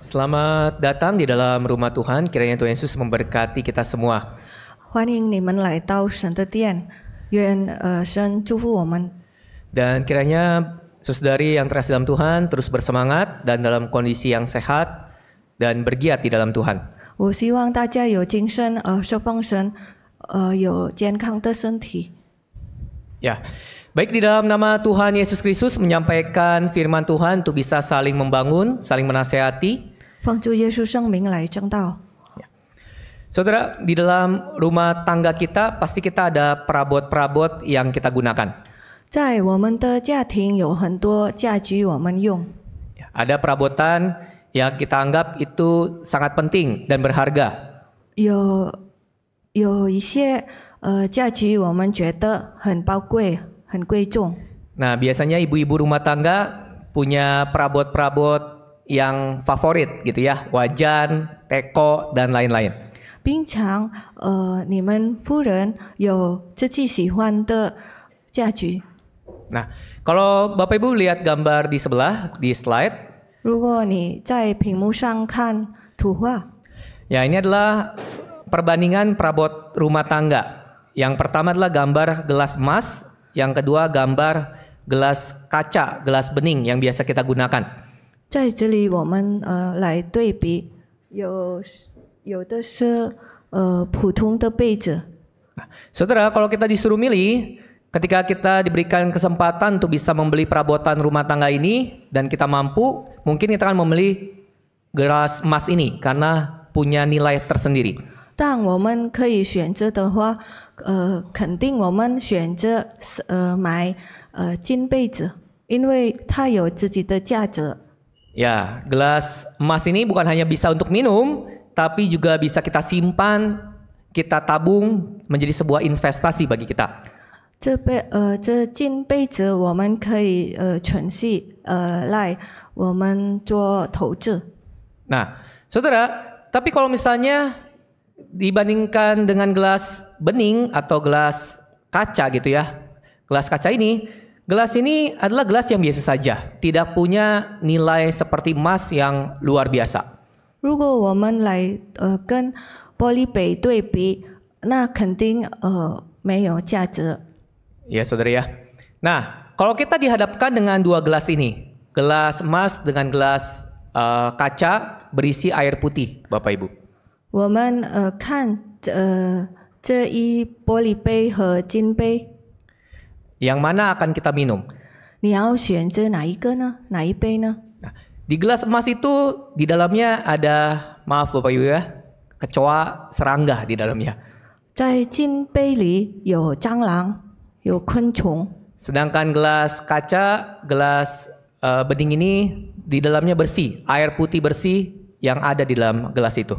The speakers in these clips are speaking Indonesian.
Selamat datang di dalam rumah Tuhan. Kiranya Tuhan Yesus memberkati kita semua. 欢迎你们来到神的殿，愿呃神祝福我们。Dan kiranya saudari yang terasa dalam Tuhan terus bersemangat dan dalam kondisi yang sehat dan bergiat di dalam Tuhan. 我希望大家有精神，呃，受奉神，呃，有健康的身体。Ya, baik di dalam nama Tuhan Yesus Kristus menyampaikan firman Tuhan untuk bisa saling membangun, saling menasehati. Ya. Saudara, di dalam rumah tangga kita pasti kita ada perabot-perabot yang kita gunakan. Ya. ada perabotan yang kita anggap itu sangat penting dan berharga. 有有一些 Nah, biasanya ibu-ibu rumah tangga punya perabot-perabot yang favorit gitu ya, wajan, teko dan lain-lain. 平常，呃，你们夫人有自己喜欢的家具。Nah, kalau Bapak Ibu lihat gambar di sebelah di slide. 如果你在屏幕上看图画。Ya, ini adalah perbandingan perabot rumah tangga. Yang pertama adalah gambar gelas emas, yang kedua gambar gelas kaca, gelas bening yang biasa kita gunakan. Saudara, kalau kita disuruh milih, ketika kita diberikan kesempatan untuk bisa membeli perabotan rumah tangga ini dan kita mampu, mungkin kita akan membeli gelas emas ini karena punya nilai tersendiri. 但我们可以选择的话，呃，肯定我们选择呃买呃金杯子，因为它有自己的价值。Ya, gelas emas ini bukan hanya bisa untuk minum, tapi juga bisa kita simpan, kita tabung menjadi sebuah investasi bagi kita. Nah, saudara, tapi kalau misalnya dibandingkan dengan gelas bening atau gelas kaca gitu ya. Gelas kaca ini, gelas ini adalah gelas yang biasa saja, tidak punya nilai seperti emas yang luar biasa. Ya saudara ya. Nah, kalau kita dihadapkan dengan dua gelas ini, gelas emas dengan gelas uh, kaca berisi air putih, Bapak Ibu. Yang mana akan kita minum? Di gelas emas itu di dalamnya ada maaf Bapak Ibu ya, kecoa serangga di dalamnya. Sedangkan gelas kaca, gelas uh, bening ini di dalamnya bersih, air putih bersih yang ada di dalam gelas itu.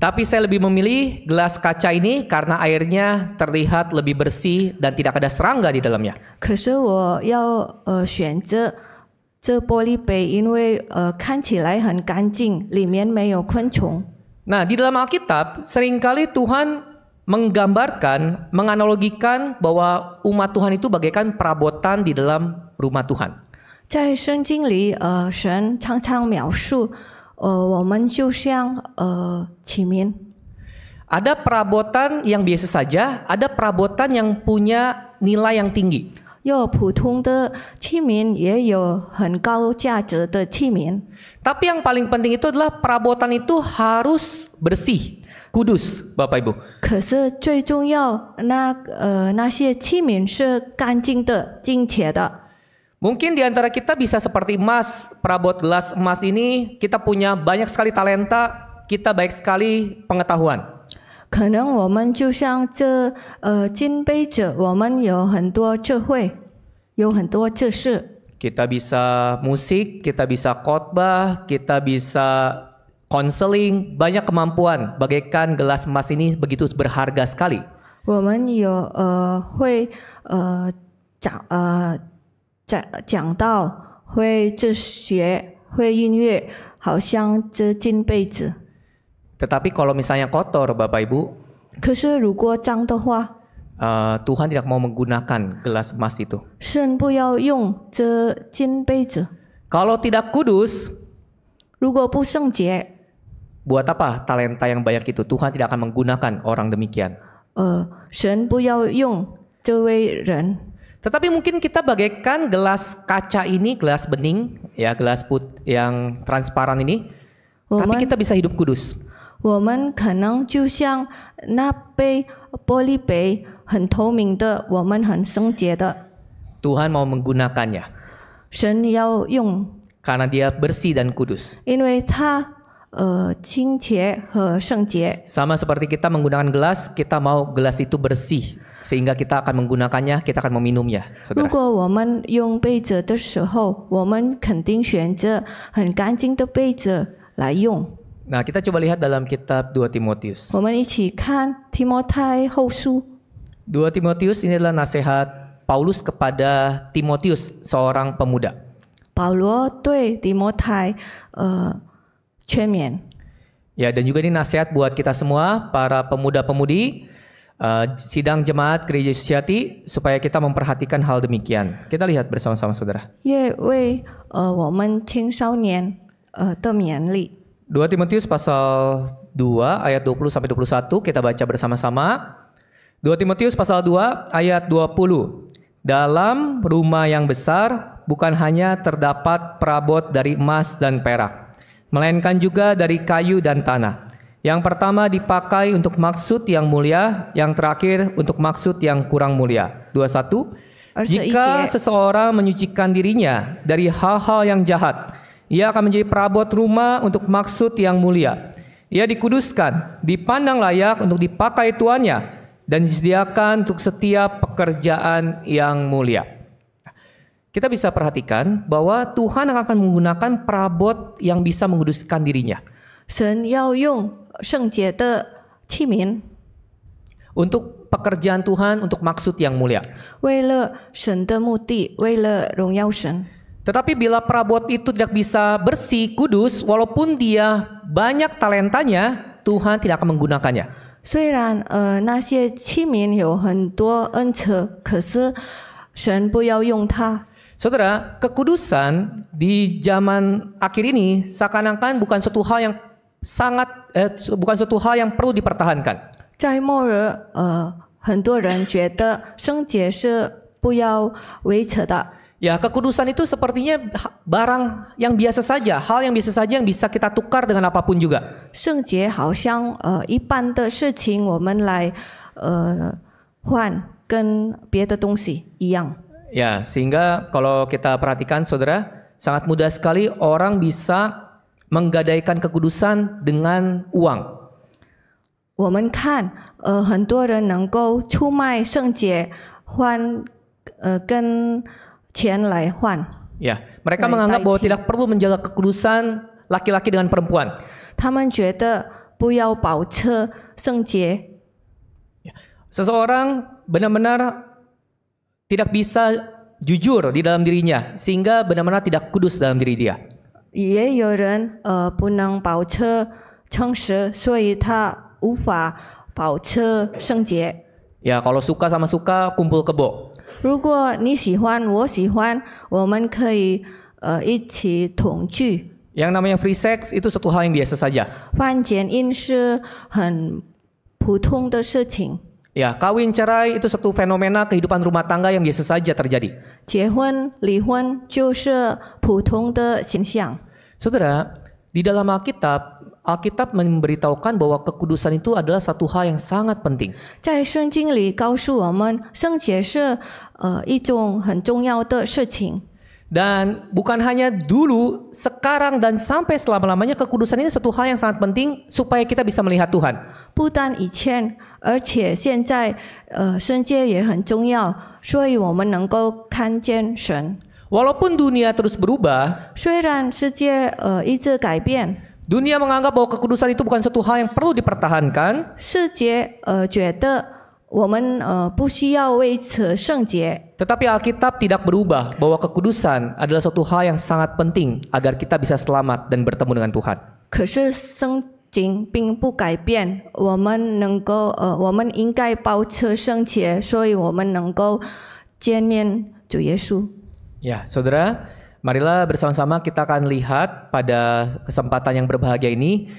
Tapi saya lebih memilih gelas kaca ini karena airnya terlihat lebih bersih dan tidak ada serangga di dalamnya. Nah, di dalam Alkitab seringkali Tuhan menggambarkan, menganalogikan bahwa umat Tuhan itu bagaikan perabotan di dalam rumah Tuhan. 在圣经里，呃，神常常描述。ada perabotan yang biasa saja, ada perabotan yang punya nilai yang tinggi. 有普通的器皿，也有很高价值的器皿。Tapi yang paling penting itu adalah perabotan itu harus bersih, kudus, Bapak Ibu. Mungkin di antara kita bisa seperti emas, perabot gelas emas ini, kita punya banyak sekali talenta, kita baik sekali pengetahuan. Eh, kita bisa musik, kita bisa khotbah, kita bisa konseling, banyak kemampuan. Bagaikan gelas emas ini begitu berharga sekali. 我们有呃会呃长呃。讲讲到会自学、会音乐，好像这近辈子。Tetapi kalau misalnya kotor, Bapak Ibu. Tuhan tidak mau menggunakan gelas emas itu. Kalau tidak kudus, buat apa talenta yang banyak itu? Tuhan tidak akan menggunakan orang demikian. Tetapi mungkin kita bagaikan gelas kaca ini, gelas bening, ya gelas put yang transparan ini. Woman, tapi kita bisa hidup kudus. Tuhan mau menggunakannya. Karena dia bersih dan kudus. E, sama seperti kita menggunakan gelas, kita mau gelas itu bersih sehingga kita akan menggunakannya, kita akan meminumnya. Saudara. Nah, kita coba lihat dalam kitab 2 Timotius. 2 Timotius ini adalah nasihat Paulus kepada Timotius, seorang pemuda. Eh, ya, dan juga ini nasihat buat kita semua, para pemuda-pemudi uh, sidang jemaat gereja Susiati supaya kita memperhatikan hal demikian. Kita lihat bersama-sama saudara. Eh, eh, dua Timotius pasal 2 ayat 20 sampai 21 kita baca bersama-sama. 2 Timotius pasal 2 ayat 20. Dalam rumah yang besar bukan hanya terdapat perabot dari emas dan perak, melainkan juga dari kayu dan tanah yang pertama dipakai untuk maksud yang mulia, yang terakhir untuk maksud yang kurang mulia. 21. Jika eh? seseorang menyucikan dirinya dari hal-hal yang jahat, ia akan menjadi perabot rumah untuk maksud yang mulia. Ia dikuduskan, dipandang layak untuk dipakai tuannya, dan disediakan untuk setiap pekerjaan yang mulia. Kita bisa perhatikan bahwa Tuhan akan menggunakan perabot yang bisa menguduskan dirinya. 神要用 untuk pekerjaan Tuhan, untuk maksud yang mulia. Tetapi bila perabot itu tidak bisa bersih, kudus, walaupun dia banyak talentanya, Tuhan tidak akan menggunakannya. 虽然呃那些器皿有很多恩赐，可是神不要用它。Saudara, kekudusan di zaman akhir ini seakan-akan bukan suatu hal yang sangat eh, bukan suatu hal yang perlu dipertahankan. Ya, kekudusan itu sepertinya barang yang biasa saja, hal yang biasa saja yang bisa kita tukar dengan apapun juga. Ya, sehingga kalau kita perhatikan saudara, sangat mudah sekali orang bisa menggadaikan kekudusan dengan uang. Ya, mereka menganggap bahwa tidak perlu menjaga kekudusan laki-laki dengan perempuan. Seseorang benar benar-benar tidak bisa jujur di dalam dirinya, sehingga benar-benar tidak kudus dalam diri dia. 也有人，呃，不能保持诚实，所以他无法保持圣洁。y a kalau suka sama suka kumpul kebo. 如果你喜欢，我喜欢，我们可以，呃，一起同居。Yang namanya free sex itu satu hal yang biasa saja。万贱淫是很普通的事情。Ya, kawin cerai itu satu fenomena kehidupan rumah tangga yang biasa saja terjadi. Saudara, di dalam Alkitab, Alkitab memberitahukan bahwa kekudusan itu adalah satu hal yang sangat penting. 在圣经里告诉我们，圣洁是呃一种很重要的事情。dan bukan hanya dulu, sekarang dan sampai selama-lamanya kekudusan ini satu hal yang sangat penting supaya kita bisa melihat Tuhan. Walaupun dunia terus berubah, dunia menganggap bahwa kekudusan itu bukan satu hal yang perlu dipertahankan. 世界呃觉得。tetapi Alkitab tidak berubah bahwa kekudusan adalah suatu hal yang sangat penting agar kita bisa selamat dan bertemu dengan Tuhan. Ya, saudara, marilah bersama-sama kita akan lihat pada kesempatan yang berbahagia ini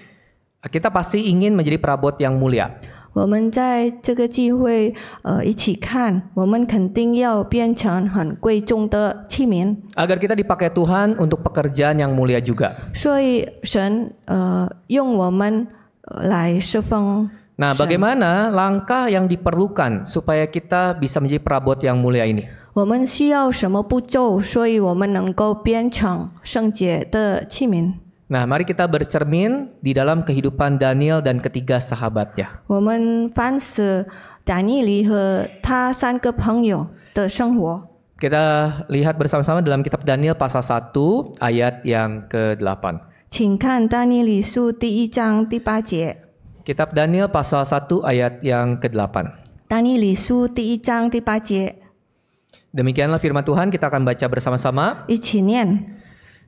kita pasti ingin menjadi perabot yang mulia. Agar kita dipakai Tuhan untuk pekerjaan yang mulia juga. Nah bagaimana langkah yang diperlukan supaya kita bisa menjadi perabot yang mulia ini? 我们需要什么步骤，所以我们能够变成圣洁的器皿？Nah, mari kita bercermin di dalam kehidupan Daniel dan ketiga sahabatnya. Kita lihat bersama-sama dalam kitab Daniel pasal 1 ayat yang ke-8. Kan kitab Daniel pasal 1 ayat yang ke-8. Demikianlah firman Tuhan, kita akan baca bersama-sama. 一起念。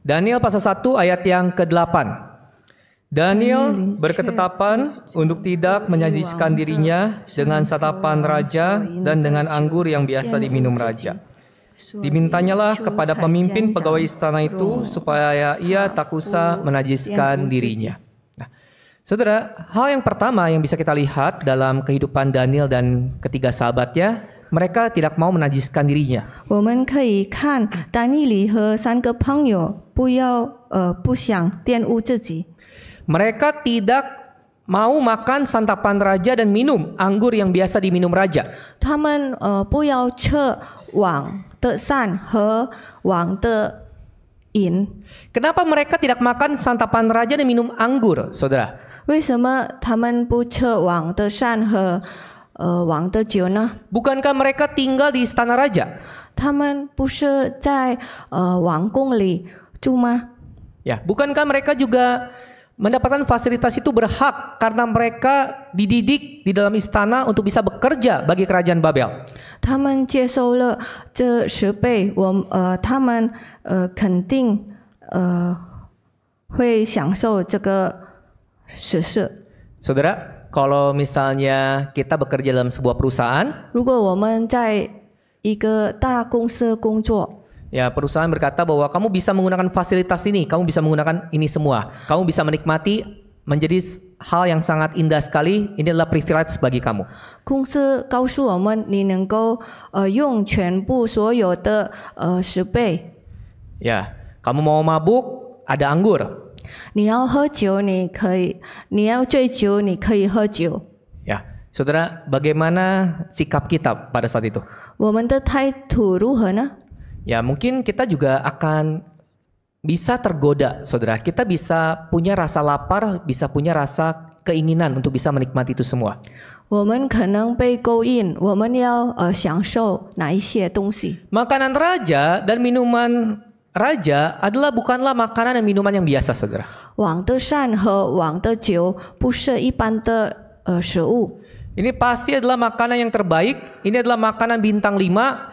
Daniel pasal 1 ayat yang ke-8. Daniel berketetapan untuk tidak menyajikan dirinya dengan satapan raja dan dengan anggur yang biasa diminum raja. Dimintanyalah kepada pemimpin pegawai istana itu supaya ia tak usah menajiskan dirinya. Nah, saudara, hal yang pertama yang bisa kita lihat dalam kehidupan Daniel dan ketiga sahabatnya mereka tidak mau menajiskan dirinya. 不要呃不想玷污自己。Mereka tidak mau makan santapan raja dan minum anggur yang biasa diminum raja. Uh, Kenapa mereka tidak makan santapan raja dan minum anggur, saudara? Bukankah mereka tinggal di istana raja? 他们不是在呃王宫里。Cuma. Ya, bukankah mereka juga mendapatkan fasilitas itu berhak karena mereka dididik di dalam istana untuk bisa bekerja bagi kerajaan Babel. Eh, eh, eh, Saudara, kalau misalnya kita bekerja dalam sebuah perusahaan, Ya, perusahaan berkata bahwa kamu bisa menggunakan fasilitas ini, kamu bisa menggunakan ini semua. Kamu bisa menikmati menjadi hal yang sangat indah sekali. Ini adalah privilege bagi kamu. Eh, eh, ya, kamu mau mabuk, ada anggur. Ya, saudara, bagaimana sikap kita pada saat itu? 我们的态度如何呢？Ya mungkin kita juga akan bisa tergoda, saudara. Kita bisa punya rasa lapar, bisa punya rasa keinginan untuk bisa menikmati itu semua. Eh, makanan raja dan minuman raja adalah bukanlah makanan dan minuman yang biasa, saudara. Ini pasti adalah makanan yang terbaik. Ini adalah makanan bintang lima.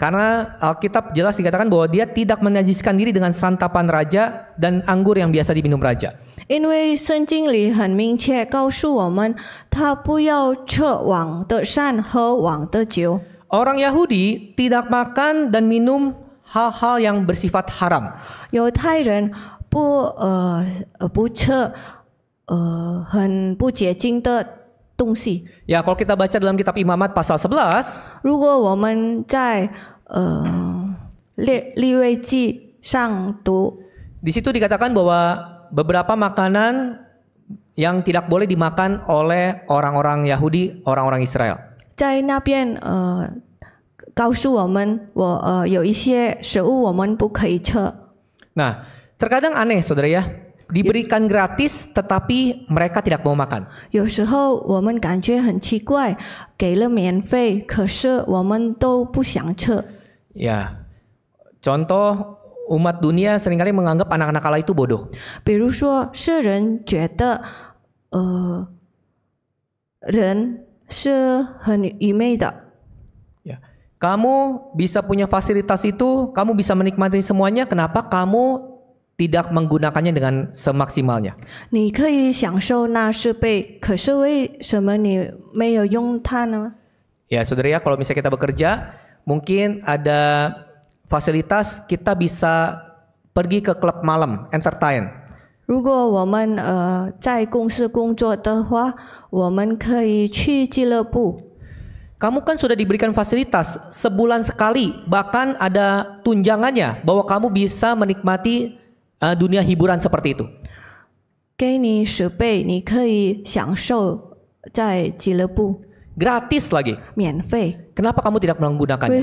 Karena Alkitab jelas dikatakan bahwa dia tidak menajiskan diri dengan santapan raja dan anggur yang biasa diminum raja. Orang Yahudi tidak makan dan minum hal-hal yang bersifat haram. 东西。Ya, kalau kita baca dalam kitab Imamat pasal 11, 如果我们在呃列立位记上读，di situ dikatakan bahwa beberapa makanan yang tidak boleh dimakan oleh orang-orang Yahudi, orang-orang Israel. 在那边呃告诉我们，我呃有一些食物我们不可以吃。Nah, terkadang aneh saudara ya diberikan gratis tetapi mereka tidak mau makan. Ya. contoh umat dunia seringkali menganggap anak-anak kala itu bodoh. kamu bisa punya fasilitas itu, kamu bisa menikmati semuanya, kenapa kamu tidak menggunakannya dengan semaksimalnya. Ya, saudara ya, kalau misalnya kita bekerja, mungkin ada fasilitas kita bisa pergi ke klub malam, entertain. 如果我们呃在公司工作的话，我们可以去俱乐部。Kamu kan sudah diberikan fasilitas sebulan sekali, bahkan ada tunjangannya bahwa kamu bisa menikmati uh, dunia hiburan seperti itu. Gratis lagi. Kenapa kamu tidak menggunakannya?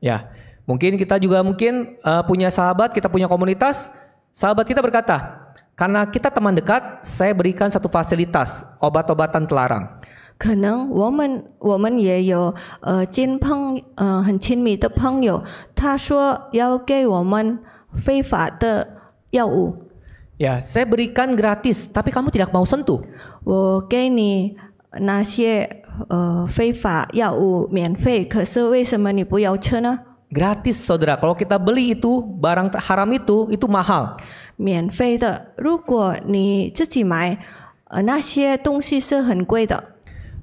Ya, mungkin kita juga mungkin uh, punya sahabat, kita punya komunitas. Sahabat kita berkata, karena kita teman dekat, saya berikan satu fasilitas obat-obatan terlarang. 可能我们我们也有呃亲朋嗯很亲密的朋友，他说要给我们非法的药物。Ya saya berikan gratis, tapi kamu tidak mau sentuh. Oke ni 呃非法药物免费，可是为什么你不要吃呢？Gratis saudara, kalau kita beli itu barang haram itu itu mahal. 免费的，如果你自己买，呃那些东西是很贵的。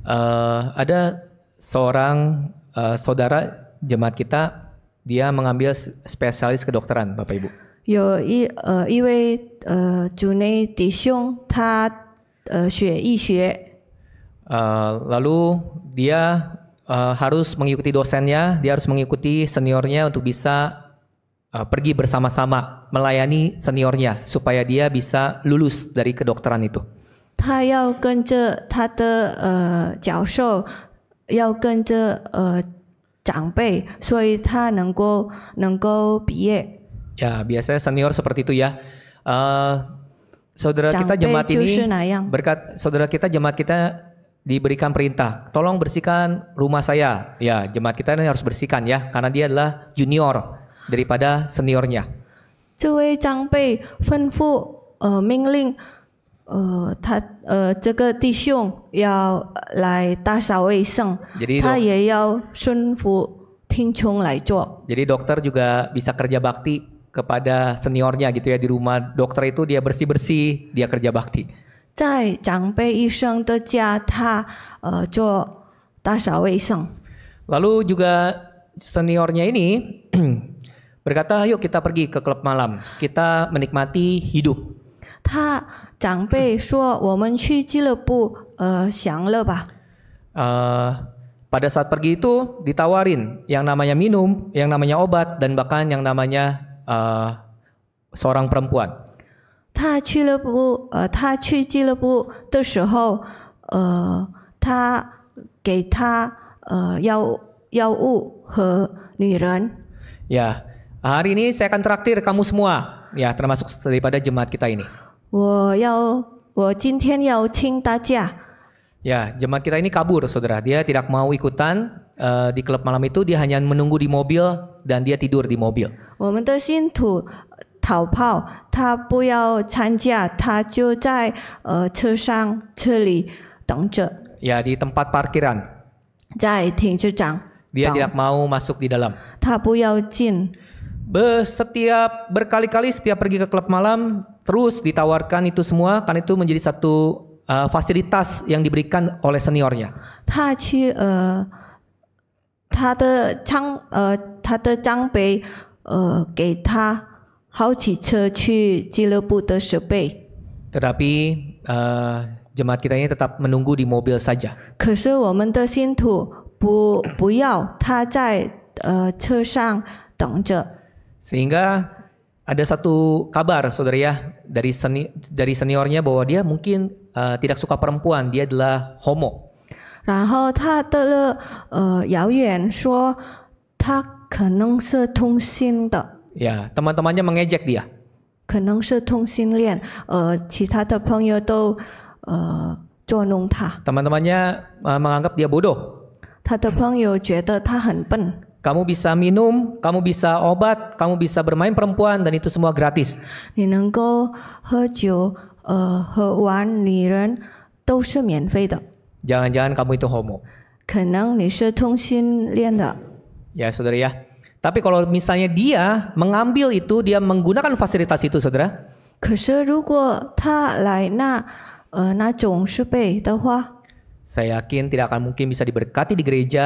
uh, ada seorang uh, saudara jemaat kita dia mengambil spesialis kedokteran Bapak Ibu. Lalu dia uh, harus mengikuti dosennya, dia harus mengikuti seniornya untuk bisa uh, pergi bersama-sama melayani seniornya supaya dia bisa lulus dari kedokteran itu. 他要跟着他的呃教授，要跟着呃长辈，所以他能够能够毕业。Ya biasanya senior seperti itu ya. Uh, saudara Jangan kita jemaat ini berkat saudara kita jemaat kita diberikan perintah, tolong bersihkan rumah saya. Ya, jemaat kita ini harus bersihkan ya, karena dia adalah junior daripada seniornya. 这位长辈吩咐呃命令。jadi dokter juga bisa kerja bakti kepada seniornya gitu ya di rumah dokter itu dia bersih bersih dia kerja bakti. 在长辈医生的家，他呃做打扫卫生。Lalu juga seniornya ini berkata, "Ayo kita pergi ke klub malam. Kita menikmati hidup." 长辈说：“我们去俱乐部，呃，享乐吧。”呃，pada pada saat pergi itu ditawarin yang namanya minum, yang namanya obat dan bahkan yang namanya uh, seorang perempuan. 他俱乐部呃，他去俱乐部的时候，呃，他给他呃药药物和女人。Ya, hari ini saya akan traktir kamu semua, ya termasuk daripada jemaat kita ini ya. jemaat kita ini kabur, saudara. Dia tidak mau ikutan uh, di klub malam itu. Dia hanya menunggu di mobil dan dia tidur di mobil. 我们的信徒逃跑，他不要参加，他就在呃车上车里等着。Ya, di tempat parkiran. 在停车场。Dia tidak mau masuk di dalam. 他不要进。setiap berkali-kali setiap pergi ke klub malam terus ditawarkan itu semua karena itu menjadi satu uh, fasilitas yang diberikan oleh seniornya. 他去呃他的张呃他的张杯呃给他好几次去俱乐部的设备。Tetapi eh, eh, uh, jemaat kita ini tetap menunggu di mobil saja. 可是我们的信徒不不要他在呃车上等着。sehingga ada satu kabar saudara ya dari seni dari seniornya bahwa dia mungkin uh, tidak suka perempuan, dia adalah homo. 然后他得了呃谣言说他可能是同性的。Ya, teman-temannya mengejek dia. 可能是同性恋，呃，其他的朋友都呃捉弄他。Teman-temannya eh, menganggap dia bodoh. 他的朋友觉得他很笨。kamu bisa minum, kamu bisa obat, kamu bisa bermain perempuan dan itu semua gratis. jangan jangan kamu itu homo. Ya, saudara ya. Tapi kalau misalnya dia mengambil itu, dia menggunakan fasilitas itu, saudara. Saya yakin tidak akan mungkin bisa diberkati di gereja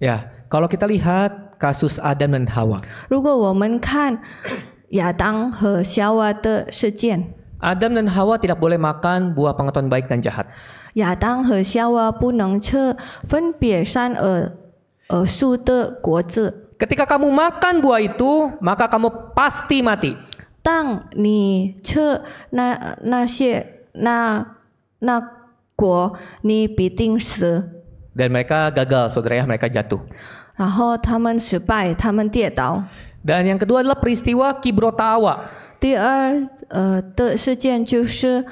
Ya, kalau kita lihat kasus Adam dan Hawa. 如果我们看亚当和夏娃的事件。Adam dan Hawa tidak boleh makan buah pengetahuan baik dan jahat. Ketika kamu makan buah itu, maka kamu pasti mati. shi. Dan mereka gagal, saudara ya, mereka jatuh. Dan yang kedua adalah peristiwa Kibrotawa. 第二，呃的事件就是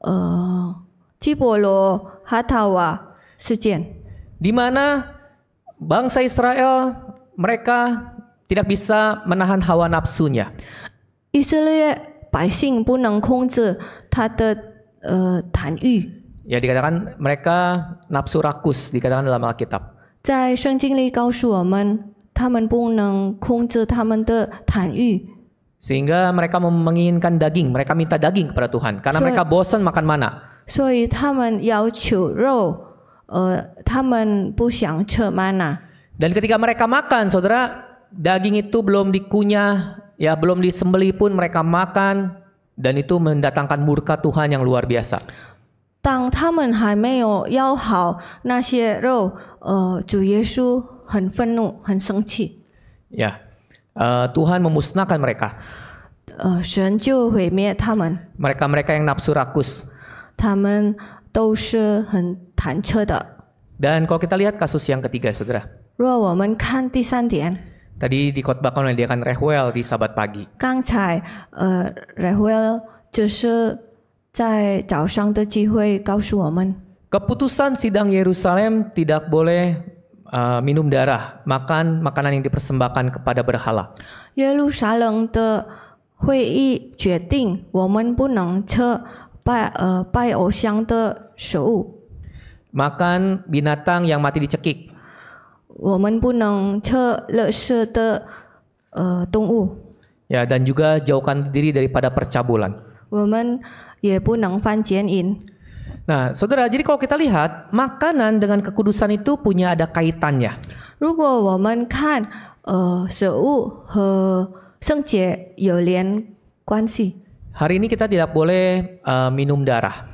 呃基伯罗哈塔瓦事件。Di mana bangsa Israel mereka tidak bisa menahan hawa nafsunya. 以色列百姓不能控制他的呃贪欲。Ya dikatakan mereka nafsu rakus dikatakan dalam Alkitab. Sehingga mereka menginginkan daging, mereka minta daging kepada Tuhan karena mereka bosan makan mana. mana. Dan ketika mereka makan, saudara, daging itu belum dikunyah, ya belum disembelih pun mereka makan dan itu mendatangkan murka Tuhan yang luar biasa. 当他们还没有要好那些肉，呃，主耶稣很愤怒，很生气。Ya, uh, Tuhan memusnahkan mereka. Uh, 神就毁灭他们。Mereka mereka yang nafsu rakus. Dan kalau kita lihat kasus yang ketiga, saudara. 若我们看第三点。Tadi dikhotbahkan oleh Dekan Rehwel di Sabat pagi. 刚才，呃，Rehwel 就是。Keputusan sidang Yerusalem tidak boleh uh, minum darah, makan makanan yang dipersembahkan kepada berhala. Yerusalem makan binatang yang mati dicekik. ya dan juga jauhkan diri daripada percabulan. Ya nah, saudara, jadi kalau kita lihat makanan dengan kekudusan itu punya ada kaitannya. Kan, eh, Hari ini kita tidak boleh uh, minum darah.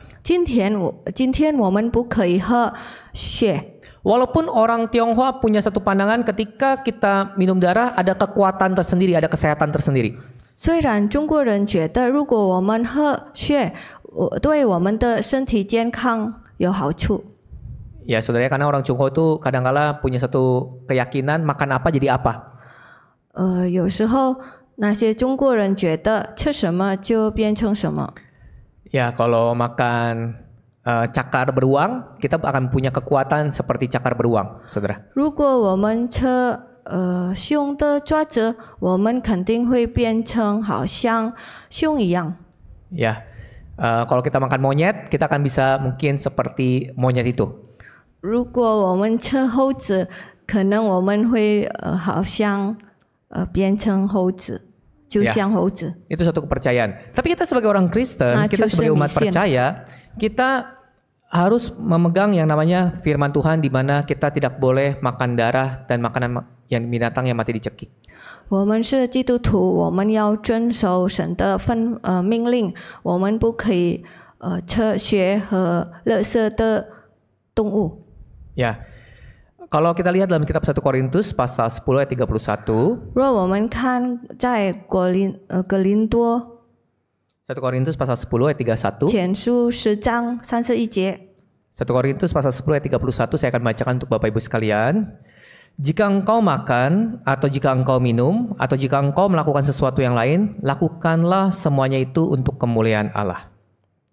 Walaupun orang Tionghoa punya satu pandangan ketika kita minum darah ada kekuatan tersendiri, ada kesehatan tersendiri. 虽然中国人觉得如果我们喝血，我对我们的身体健康有好处。Ya saudara, karena orang Tiongkok itu kadangkala punya satu keyakinan makan apa jadi apa. 呃，有时候那些中国人觉得吃什么就变成什么。Ya kalau makan uh, cakar beruang, kita akan punya kekuatan seperti cakar beruang, saudara. 如果我们吃呃胸的抓着，我们肯定会变成好像胸一样。Ya, uh, eh, kalau kita makan monyet, kita akan bisa mungkin seperti monyet itu. seperti monyet itu satu kepercayaan. Tapi kita sebagai orang Kristen, nah, kita sebagai umat percaya, kita harus memegang yang namanya firman Tuhan di mana kita tidak boleh makan darah dan makanan yang binatang yang mati dicekik. Ya, kalau kita lihat dalam kitab 1 Korintus pasal 10 ayat 31. 1 Korintus pasal 10 ayat 31. 1 Korintus pasal 10 ayat 31 saya akan bacakan untuk Bapak Ibu sekalian. Jika engkau makan, atau jika engkau minum, atau jika engkau melakukan sesuatu yang lain, lakukanlah semuanya itu untuk kemuliaan Allah.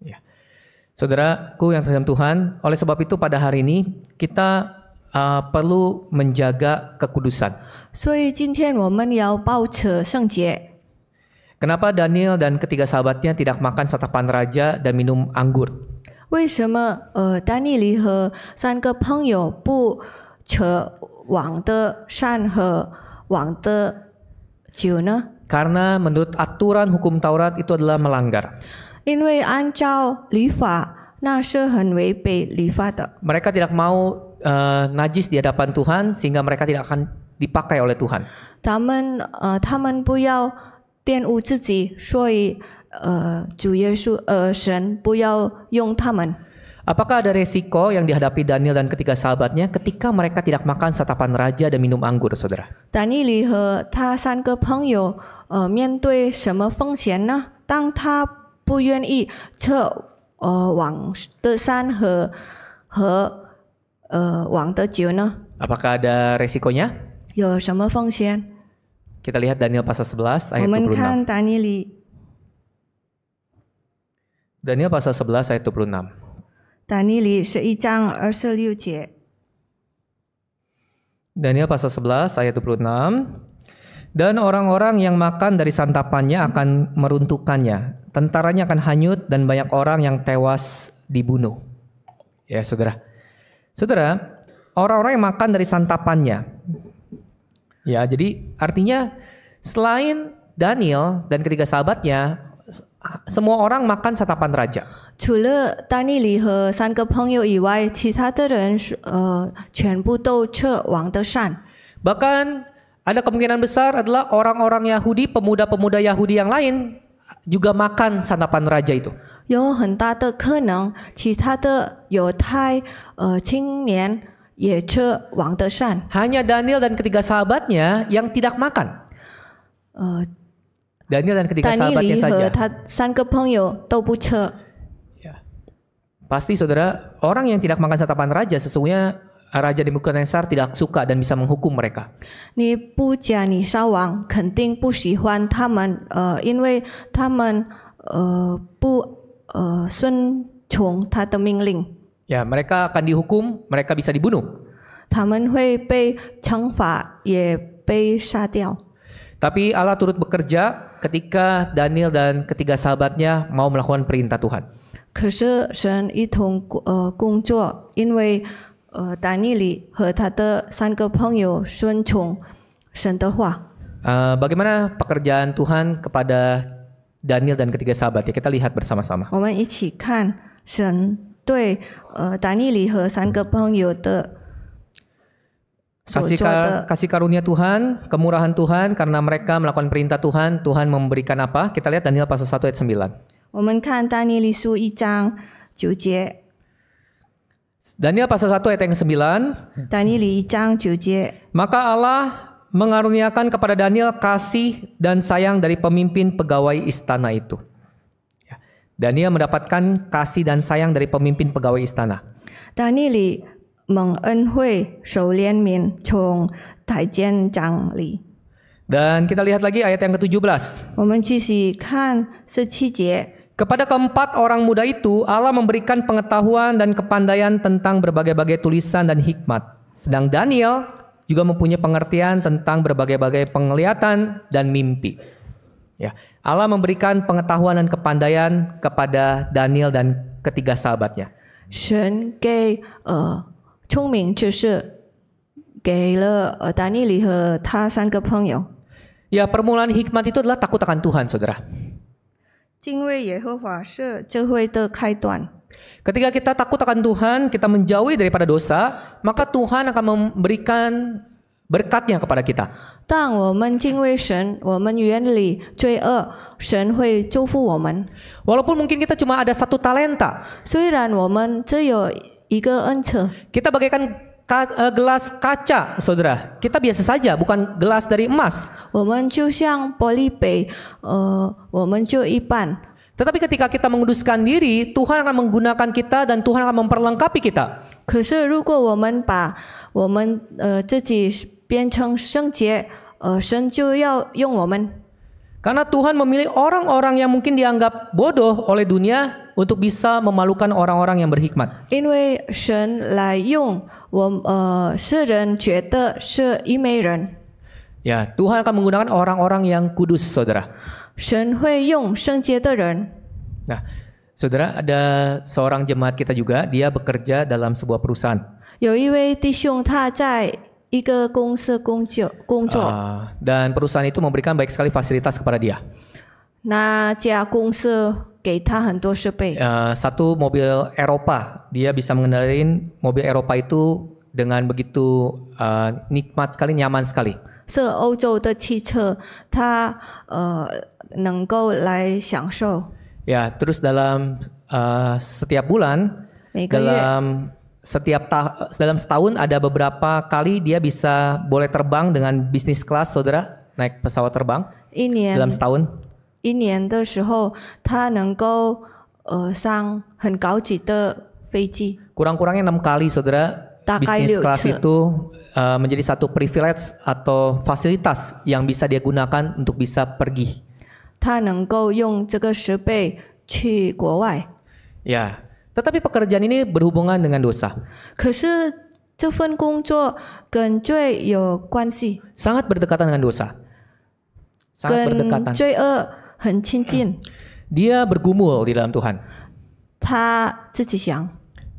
Ya. Saudaraku yang terhormat Tuhan, oleh sebab itu pada hari ini kita uh, perlu menjaga kekudusan. Kenapa Daniel dan ketiga sahabatnya tidak makan satapan raja dan minum anggur? Kenapa Daniel dan dan ketiga sahabatnya tidak makan raja minum anggur? karena menurut aturan hukum Taurat itu adalah melanggar. 因为按照律法，那是很违背律法的。Mereka tidak mau uh, najis di hadapan Tuhan sehingga mereka tidak akan dipakai oleh Tuhan. 他们呃，他们不要玷污自己，所以呃，主耶稣呃，神不要用他们。Eh, Apakah ada resiko yang dihadapi Daniel dan ketiga sahabatnya ketika mereka tidak makan satapan raja dan minum anggur, saudara? Daniel Apakah ada resikonya? Kita lihat Daniel pasal 11 ayat 26. Daniel pasal 11 ayat 26. Daniel pasal 11 ayat 26. Dan orang-orang yang makan dari santapannya akan meruntuhkannya. Tentaranya akan hanyut dan banyak orang yang tewas dibunuh. Ya saudara. Saudara, orang-orang yang makan dari santapannya. Ya jadi artinya selain Daniel dan ketiga sahabatnya, semua orang makan satapan raja. Bahkan ada kemungkinan besar adalah orang-orang Yahudi, pemuda-pemuda Yahudi yang lain juga makan santapan raja itu. Hanya Daniel dan ketiga sahabatnya yang tidak makan. Uh, Daniel dan ketika Daniel sahabatnya saja. Ya. Pasti saudara, orang yang tidak makan santapan raja sesungguhnya Raja di nesar tidak suka dan bisa menghukum mereka. Ya, mereka akan dihukum, mereka bisa dibunuh. Tapi Allah turut bekerja ketika Daniel dan ketiga sahabatnya mau melakukan perintah Tuhan. uh, bagaimana pekerjaan Tuhan kepada Daniel dan ketiga sahabatnya? Kita lihat bersama-sama. lihat 我们一起看神对呃丹尼里和三个朋友的 kasih, ka, kasih karunia Tuhan, kemurahan Tuhan karena mereka melakukan perintah Tuhan, Tuhan memberikan apa? Kita lihat Daniel pasal 1 ayat 9. Daniel pasal 1 ayat yang 9. Daniel 1 Maka Allah mengaruniakan kepada Daniel kasih dan sayang dari pemimpin pegawai istana itu. Ya. Daniel mendapatkan kasih dan sayang dari pemimpin pegawai istana. Daniel dan kita lihat lagi ayat yang ke-17. Kepada keempat orang muda itu, Allah memberikan pengetahuan dan kepandaian tentang berbagai-bagai tulisan dan hikmat. Sedang Daniel juga mempunyai pengertian tentang berbagai-bagai penglihatan dan mimpi. Ya, Allah memberikan pengetahuan dan kepandaian kepada Daniel dan ketiga sahabatnya. 神给呃聪明就是给了呃达尼里和他三个朋友。Ya permulaan hikmat itu adalah takut akan Tuhan, saudara. Ketika kita takut akan Tuhan, kita menjauhi daripada dosa, maka Tuhan akan memberikan berkatnya kepada kita. Walaupun mungkin kita cuma ada satu talenta. 虽然我们只有 kita bagaikan ka, uh, gelas kaca, saudara. Kita biasa saja, bukan gelas dari emas. Eh, Tetapi ketika kita menguduskan diri, Tuhan akan menggunakan kita dan Tuhan akan memperlengkapi kita. Eh, Karena Tuhan memilih orang-orang yang mungkin dianggap bodoh oleh dunia untuk bisa memalukan orang-orang yang berhikmat. Eh, ya, Tuhan akan menggunakan orang-orang yang kudus, saudara. Nah, saudara ada seorang jemaat kita juga, dia bekerja dalam sebuah perusahaan. 有一位弟兄他在一个公司工作工作。Uh, ah, dan perusahaan itu memberikan baik sekali fasilitas kepada dia. 那家公司给他很多设备。Uh, satu mobil Eropa, dia bisa mengendarain mobil Eropa itu dengan begitu uh, nikmat sekali, nyaman sekali. 是欧洲的汽车，它呃能够来享受。Ya, terus dalam uh, setiap bulan, dalam setiap ta dalam setahun ada beberapa kali dia bisa boleh terbang dengan bisnis kelas, saudara naik pesawat terbang Ini dalam setahun. 一年的时候，他能够呃上很高级的飞机。Kurang-kurangnya enam kali, saudara. Bisnis kelas itu eh, menjadi satu privilege atau fasilitas yang bisa dia gunakan untuk bisa pergi. tetapi pekerjaan ini berhubungan dengan dosa. Sangat berdekatan dengan dosa. Sangat berdekatan. Dia bergumul di dalam Tuhan.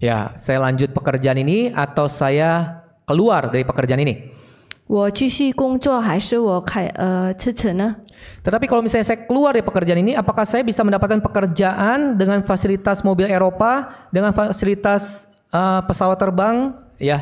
Ya, saya lanjut pekerjaan ini atau saya keluar dari pekerjaan ini? Tetapi kalau misalnya saya keluar dari pekerjaan ini, apakah saya bisa mendapatkan pekerjaan dengan fasilitas mobil Eropa, dengan fasilitas uh, pesawat terbang, ya?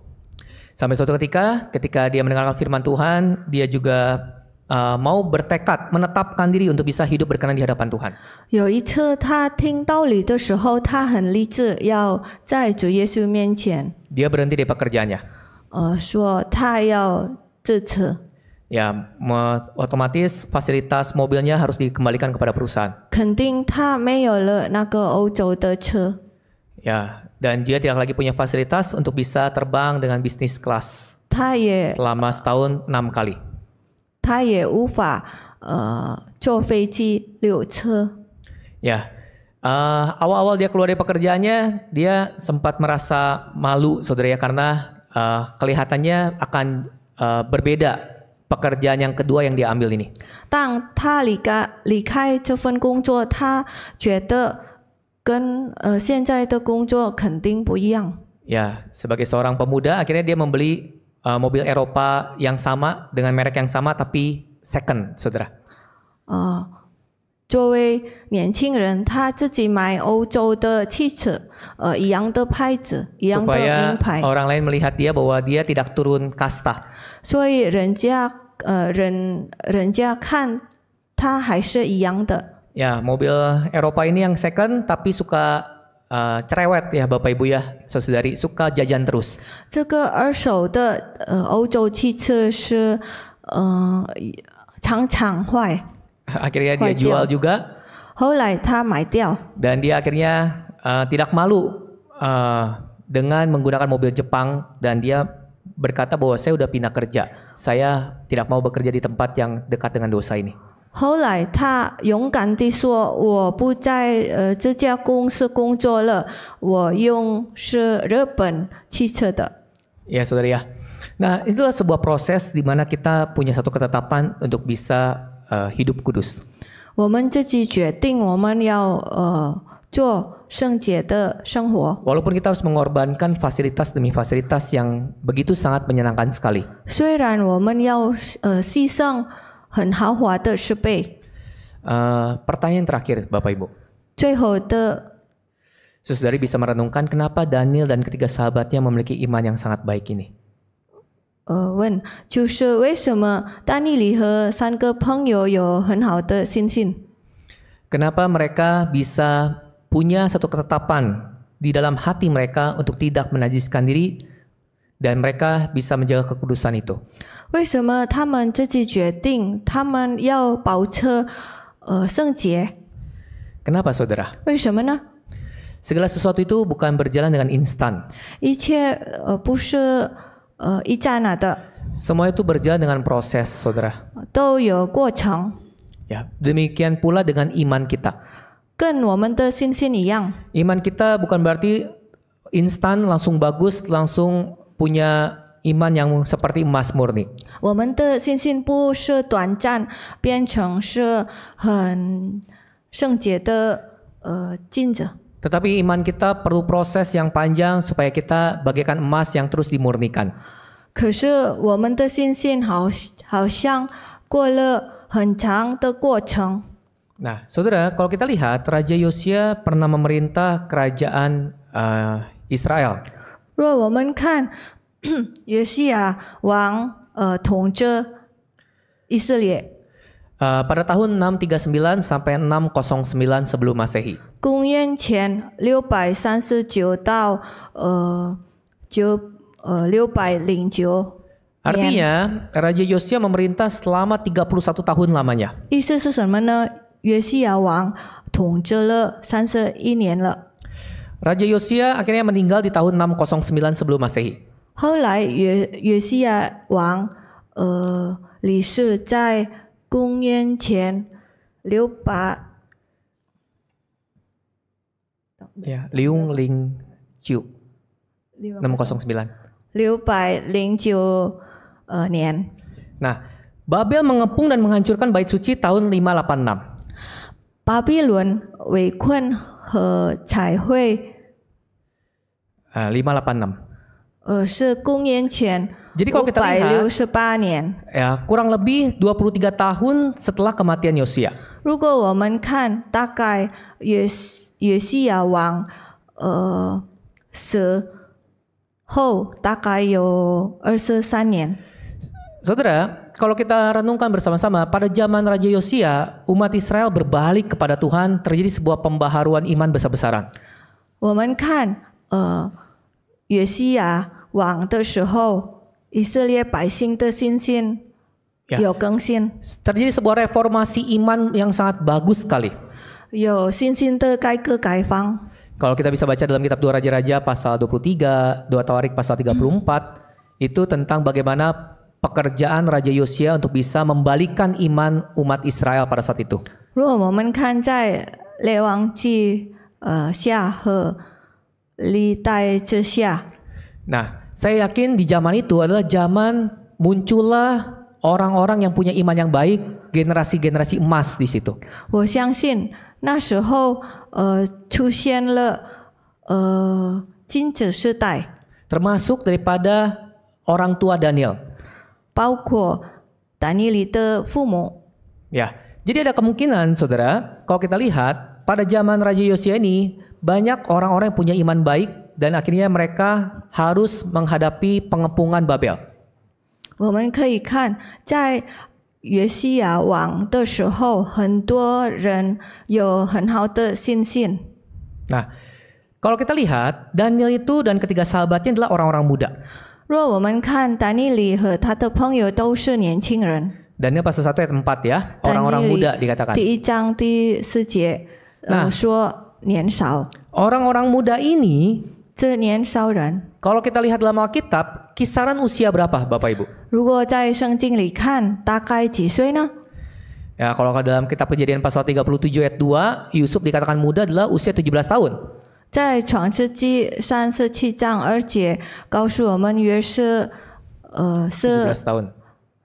Sampai suatu ketika, ketika dia mendengarkan firman Tuhan, dia juga uh, mau bertekad menetapkan diri untuk bisa hidup berkenan di hadapan Tuhan. Dia berhenti di pekerjaannya. 呃，说他要自持。Ya, otomatis fasilitas mobilnya harus dikembalikan kepada perusahaan. Ya, dan dia tidak lagi punya fasilitas untuk bisa terbang dengan bisnis kelas. 他也 selama setahun enam kali. Eh, ya. uh, awal-awal dia keluar dari pekerjaannya, dia sempat merasa malu, saudara ya, karena uh, kelihatannya akan uh, berbeda pekerjaan yang kedua yang dia ambil ini. Tang, 当他离开离开这份工作，他觉得。跟呃现在的工作肯定不一样。Ya, sebagai seorang pemuda akhirnya dia membeli uh, mobil Eropa yang sama dengan merek yang sama tapi second, saudara. Uh, 作为年轻人，他自己买欧洲的汽车，呃，一样的牌子，一样的名牌。Supaya orang lain melihat dia bahwa dia tidak turun kasta. Ya, mobil Eropa ini yang second tapi suka uh, cerewet ya Bapak Ibu ya, Saudari suka jajan terus. Akhirnya dia jual juga. Dan dia akhirnya uh, tidak malu uh, dengan menggunakan mobil Jepang dan dia berkata bahwa saya sudah pindah kerja. Saya tidak mau bekerja di tempat yang dekat dengan dosa ini. 后来他勇敢地说：“我不在呃这家公司工作了，我用是日本汽车的。” ya. Nah, itulah sebuah proses di mana kita punya satu ketetapan untuk bisa uh, hidup kudus. 我们自己决定我们要呃做圣洁的生活。Walaupun kita harus mengorbankan fasilitas demi fasilitas yang begitu sangat menyenangkan sekali. 虽然我们要呃牺牲。呃 pertanyaan terakhir Bapak Ibu. Saudari bisa merenungkan kenapa Daniel dan ketiga sahabatnya memiliki iman yang sangat baik ini. 呃，问就是为什么丹尼里和三个朋友有很好的信心？Kenapa eh, mereka bisa punya satu ketetapan di dalam hati mereka untuk tidak menajiskan diri dan mereka bisa menjaga kekudusan itu. Kenapa saudara? Segala sesuatu itu bukan berjalan dengan instan. Semua itu berjalan dengan proses, saudara. Ya, demikian pula dengan iman kita. Iman kita bukan berarti instan langsung bagus langsung punya iman yang seperti emas murni. Tetapi iman kita perlu proses yang panjang supaya kita bagaikan emas yang terus dimurnikan. 可是我们的信心好好像过了很长的过程。Nah, saudara, kalau kita lihat Raja Yosia pernah memerintah kerajaan uh, Israel. 若我们看约西亚王呃统治以色列。Uh, pada tahun 639 sampai 609 sebelum Masehi. Artinya Raja Yosia memerintah selama 31 tahun lamanya. 意思是什么呢？约西亚王统治了三十一年了。Raja Yosia akhirnya meninggal di tahun 609 sebelum Masehi. Yosia Wang, 后来约约西亚王呃李氏在公元前六百。Ya, eh, Liu Ling Jiu. 609. Liu Ling Jiu eh, nian. Nah, Babel mengepung dan menghancurkan bait suci tahun 586. Babylon Kun. Jadi kalau kita lihat, ya kurang lebih 23 tahun setelah kematian Yosia. Saudara, kalau kita renungkan bersama-sama, pada zaman Raja Yosia, umat Israel berbalik kepada Tuhan, terjadi sebuah pembaharuan iman besar-besaran. Terjadi sebuah reformasi iman yang sangat bagus sekali. Yo, Kalau kita bisa baca dalam kitab Dua Raja-Raja pasal 23, Dua Tawarik pasal 34, hmm. itu tentang bagaimana pekerjaan Raja Yosia untuk bisa membalikan iman umat Israel pada saat itu. Nah, saya yakin di zaman itu adalah zaman muncullah orang-orang yang punya iman yang baik, generasi-generasi emas di situ. Termasuk daripada orang tua Daniel. Ya, jadi ada kemungkinan saudara, kalau kita lihat pada zaman Raja Yosia ini banyak orang-orang yang punya iman baik dan akhirnya mereka harus menghadapi pengepungan Babel. 我们可以看，在约西亚王的时候，很多人有很好的信心。Nah, kalau kita lihat Daniel itu dan ketiga sahabatnya adalah orang-orang muda. 若我们看达尼里和他的朋友都是年轻人。Daniel pasal 1 ayat 4 ya, orang-orang muda dikatakan. 第一章第四节，呃，说年少。Orang-orang muda ini 这年少人。Kalau kita lihat dalam Alkitab, kisaran usia berapa, Bapak Ibu? 如果在圣经里看，大概几岁呢？Ya, kalau dalam kitab kejadian pasal 37 ayat 2, Yusuf dikatakan muda adalah usia 17 tahun. 在创世纪三十七章二节告诉我们约瑟，呃，是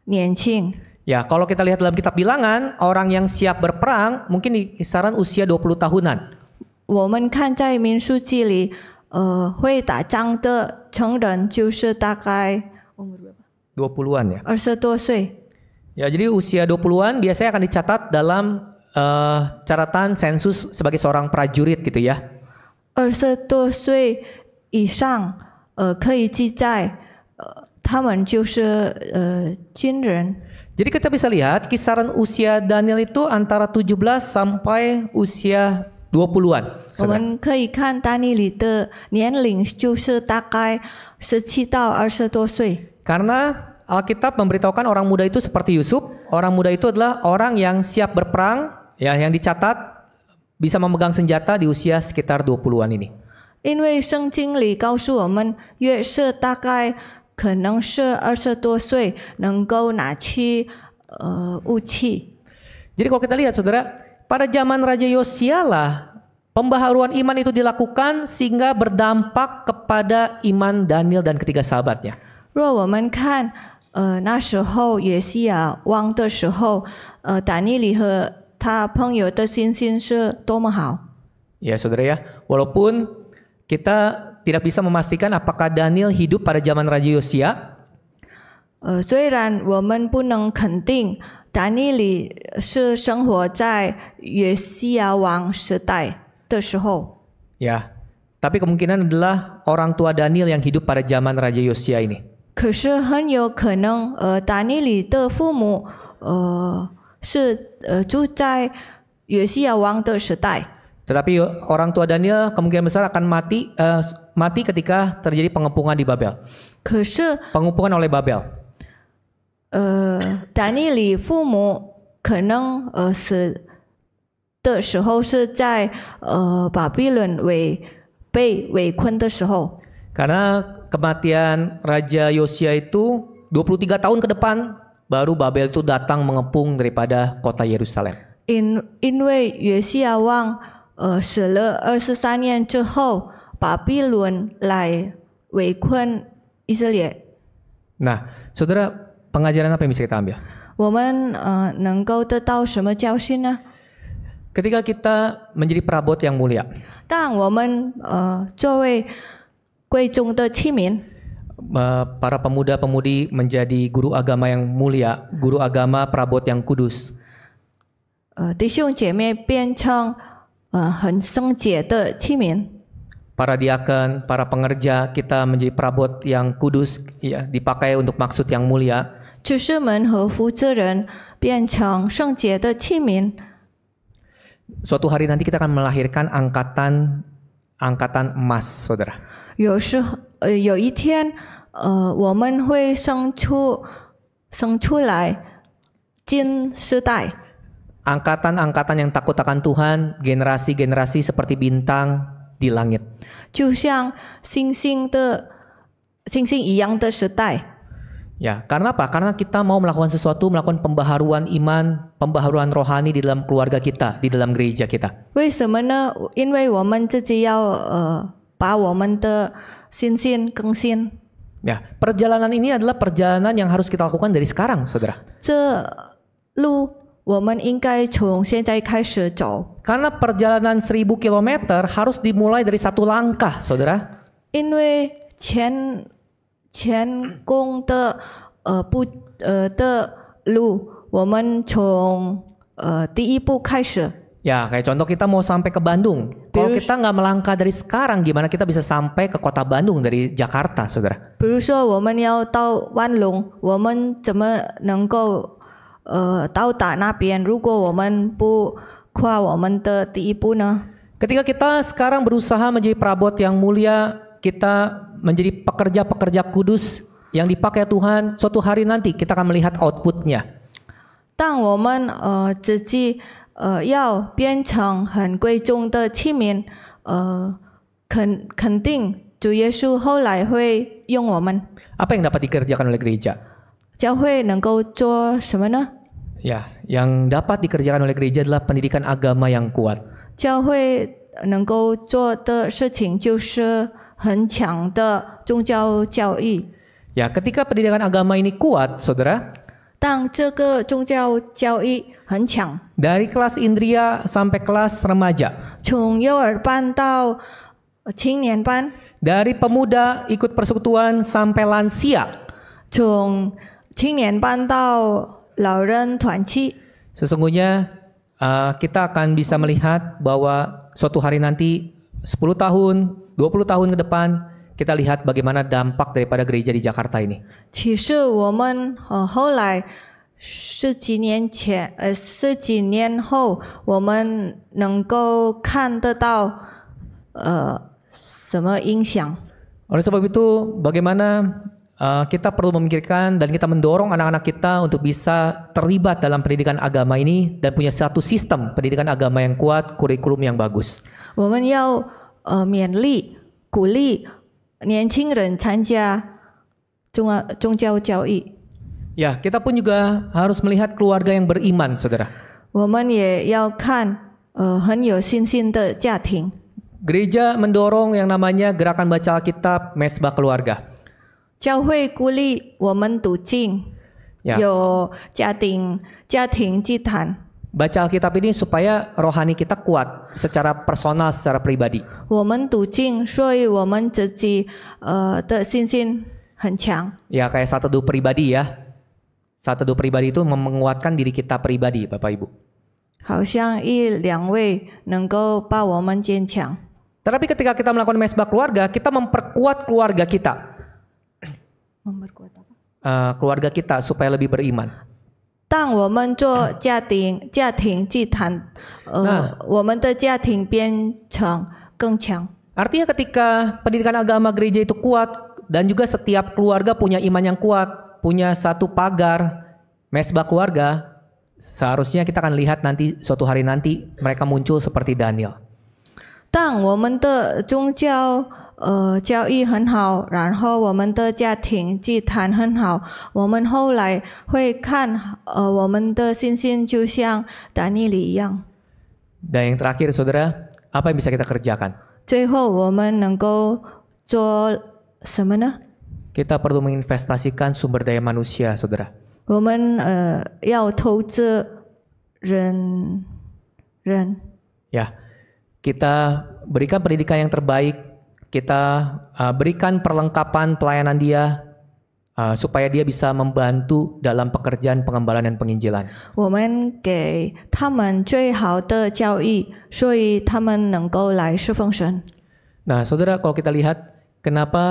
年轻。Ya, kalau kita lihat dalam kitab bilangan, orang yang siap berperang mungkin di kisaran usia 20 tahunan. berapa? 20 20-an ya. Ya, jadi usia 20-an biasanya akan dicatat dalam uh, catatan sensus sebagai seorang prajurit gitu ya. 二十多岁以上，呃，可以记载，呃，他们就是呃军人。Jadi kita bisa lihat kisaran usia Daniel itu antara 17 sampai usia 20-an. Karena Alkitab memberitahukan orang muda itu seperti Yusuf. Orang muda itu adalah orang yang siap berperang, ya, yang dicatat bisa memegang senjata di usia sekitar 20-an ini. Jadi kalau kita lihat saudara, pada zaman Raja Yosia lah pembaharuan iman itu dilakukan sehingga berdampak kepada iman Daniel dan ketiga sahabatnya. 若我们看，呃，那时候约西亚王的时候，呃，达尼里和他朋友的信心是多么好。Ya saudara ya, walaupun kita tidak bisa memastikan apakah Daniel hidup pada zaman Raja Yosia. Uh, 虽然我们不能肯定达尼里是生活在约西亚王时代的时候。Ya, tapi kemungkinan adalah orang tua Daniel yang hidup pada zaman Raja Yosia ini. 是呃住在约西亚王的时代。Tetapi orang tua Daniel kemungkinan besar akan mati uh, mati ketika terjadi pengepungan di Babel. Kese. pengepungan oleh Babel. Karena kematian Raja Yosia itu 23 tahun ke depan baru Babel itu datang mengepung daripada kota Yerusalem. In In, Wang, Nah, saudara, pengajaran apa yang bisa kita ambil? Eh, Ketika kita menjadi perabot yang mulia. Eh, qimin. Eh, para pemuda-pemudi menjadi guru agama yang mulia, guru agama perabot yang kudus. Para diaken, para pengerja kita menjadi perabot yang kudus, ya, dipakai untuk maksud yang mulia. Suatu hari nanti kita akan melahirkan angkatan angkatan emas, saudara. 呃，我们会生出生出来金世代。Angkatan-angkatan yang takut akan Tuhan, generasi-generasi seperti bintang di langit. Ya, karena apa? Karena kita mau melakukan sesuatu, melakukan pembaharuan iman, pembaharuan rohani di dalam keluarga kita, di dalam gereja kita. kita kita. Ya, perjalanan ini adalah perjalanan yang harus kita lakukan dari sekarang, saudara. Karena perjalanan seribu kilometer harus dimulai dari satu langkah, saudara. 因为前前功的呃不呃的路，我们从呃第一步开始。Ya, kayak contoh kita mau sampai ke Bandung. Kalau kita nggak melangkah dari sekarang, gimana kita bisa sampai ke kota Bandung dari Jakarta, saudara? 比如说，我们要到万隆，我们怎么能够呃到达那边？如果我们不跨我们的第一步呢？Ketika eh, nah kita sekarang berusaha menjadi perabot yang mulia, kita menjadi pekerja-pekerja kudus yang dipakai Tuhan. Suatu hari nanti kita akan melihat outputnya. 但我们呃自己。只呃要变成很贵重的器皿，呃肯肯定主耶稣后来会用我们。Apa yang dapat dikerjakan oleh gereja? 教会能够做什么呢？Ya, yang dapat dikerjakan oleh gereja adalah pendidikan agama yang kuat. 教会能够做的事情就是很强的宗教教育。Ya, ketika pendidikan agama ini kuat, saudara. 当这个宗教教育很强。Dari kelas indria sampai kelas remaja. Dari pemuda ikut persekutuan sampai lansia. uh, kita akan bisa melihat bahwa suatu hari nanti 10 tahun, 20 tahun ke depan kita lihat bagaimana dampak daripada gereja di Jakarta ini. Oleh sebab itu, bagaimana uh, kita perlu memikirkan dan kita mendorong anak-anak kita untuk bisa terlibat dalam pendidikan agama ini dan punya satu sistem pendidikan agama yang kuat, kurikulum yang bagus. 我们要呃勉励鼓励年轻人参加宗宗教教义。Ya, kita pun juga harus melihat keluarga yang beriman, saudara. 我们也要看呃很有信心的家庭。Gereja mendorong yang namanya gerakan baca Alkitab mesbah keluarga. 教会鼓励我们读经，有家庭家庭祭坛。baca Alkitab ini supaya rohani kita kuat secara personal, secara pribadi. Eh, ya, kayak saat teduh pribadi ya. Saat teduh pribadi itu menguatkan diri kita pribadi, Bapak Ibu. Tetapi ketika kita melakukan mesbah keluarga, kita memperkuat keluarga kita. Memperkuat apa? Uh, keluarga kita supaya lebih beriman. 但我们做家庭家庭祭坛，呃，nah, 我们的家庭变成更强。Artinya ketika pendidikan agama gereja itu kuat dan juga setiap keluarga punya iman yang kuat, punya satu pagar mesbah keluarga, seharusnya kita akan lihat nanti suatu hari nanti mereka muncul seperti Daniel. 当我们的宗教呃教育很好，然后我们的家庭祭坛很好。我们后来会看呃我们的信心就像达尼里一样。Dan yang terakhir saudara, apa yang bisa kita kerjakan? 最后我们能够做什么呢？Kita perlu menginvestasikan sumber daya manusia, saudara. 我们呃要投资人人。Ya, kita berikan pendidikan yang terbaik kita uh, berikan perlengkapan pelayanan dia uh, supaya dia bisa membantu dalam pekerjaan pengembalaan dan penginjilan. Nah, saudara, kalau kita lihat kenapa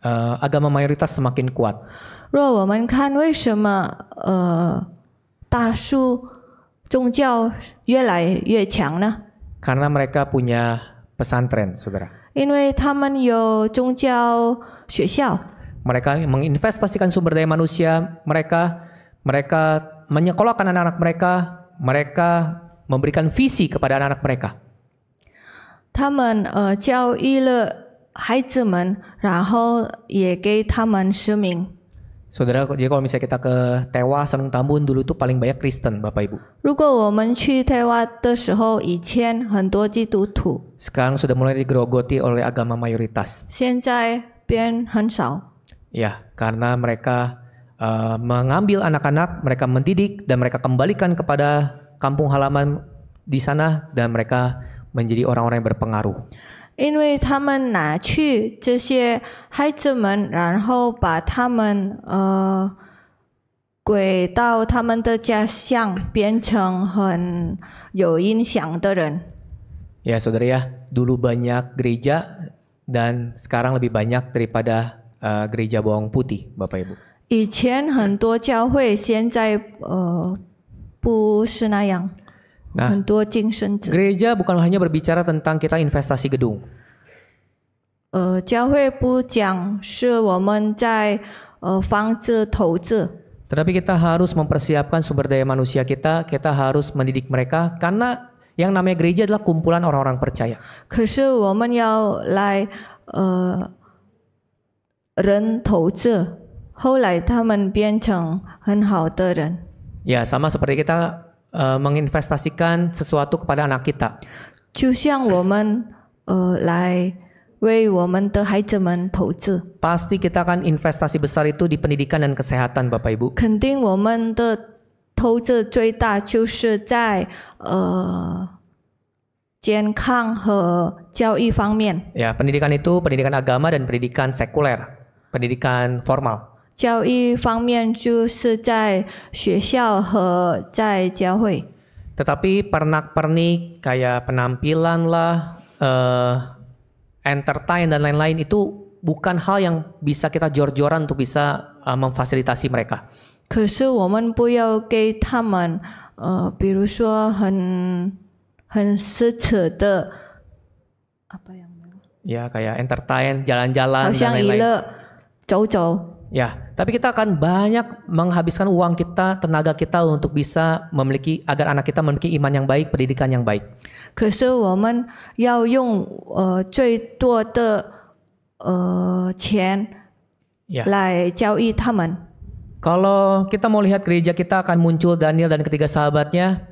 uh, agama mayoritas semakin kuat. Uh, Karena mereka punya pesantren, saudara. Mereka menginvestasikan sumber daya manusia mereka, mereka menyekolahkan anak-anak mereka, mereka memberikan visi kepada anak-anak mereka. 他们呃教育了孩子们，然后也给他们使命。Saudara, jadi kalau misalnya kita ke Tewa, Sanung Tambun dulu itu paling banyak Kristen, Bapak Ibu. Sekarang sudah mulai digerogoti oleh agama mayoritas. Ya, karena mereka uh, mengambil anak-anak, mereka mendidik dan mereka kembalikan kepada kampung halaman di sana dan mereka menjadi orang-orang yang berpengaruh. 因为他们拿去这些孩子们，然后把他们呃，拐到他们的家乡，变成很有影响的人。y a s a u d a r ya, dulu banyak gereja dan sekarang lebih banyak daripada gereja bawang putih, Bapak Ibu. 以前很多教会，现在呃不是那样。Nah, gereja bukan hanya berbicara tentang kita investasi gedung. Uh, Tetapi kita harus mempersiapkan sumber daya manusia kita, kita harus mendidik mereka karena yang namanya gereja adalah kumpulan orang-orang percaya. Ya, sama seperti kita uh, menginvestasikan sesuatu kepada anak kita. Pasti kita akan investasi besar itu di pendidikan dan kesehatan, Bapak Ibu. Ya, pendidikan itu pendidikan agama dan pendidikan sekuler, pendidikan formal. 教育方面就是在学校和在教会。Tetapi pernak-pernik kayak penampilan lah, eh, entertain dan lain-lain itu bukan hal yang bisa kita jor-joran untuk bisa eh, memfasilitasi mereka. 可是我们不要给他们，呃，比如说很很奢侈的 ya, kayak entertain jalan-jalan dan lain-lain. Ya, tapi kita akan banyak menghabiskan uang kita, tenaga kita untuk bisa memiliki agar anak kita memiliki iman yang baik, pendidikan yang baik. Kalau kita mau lihat gereja kita akan muncul Daniel dan ketiga sahabatnya,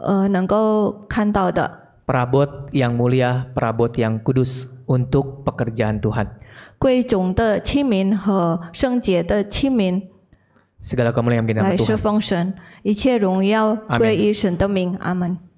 呃能够看到的。Perabot yang mulia, perabot yang kudus untuk pekerjaan Tuhan. 贵重的器皿和圣洁的器皿。Segala kemuliaan di nama Tuhan. 来侍奉神，一切荣耀归于神的名。阿门。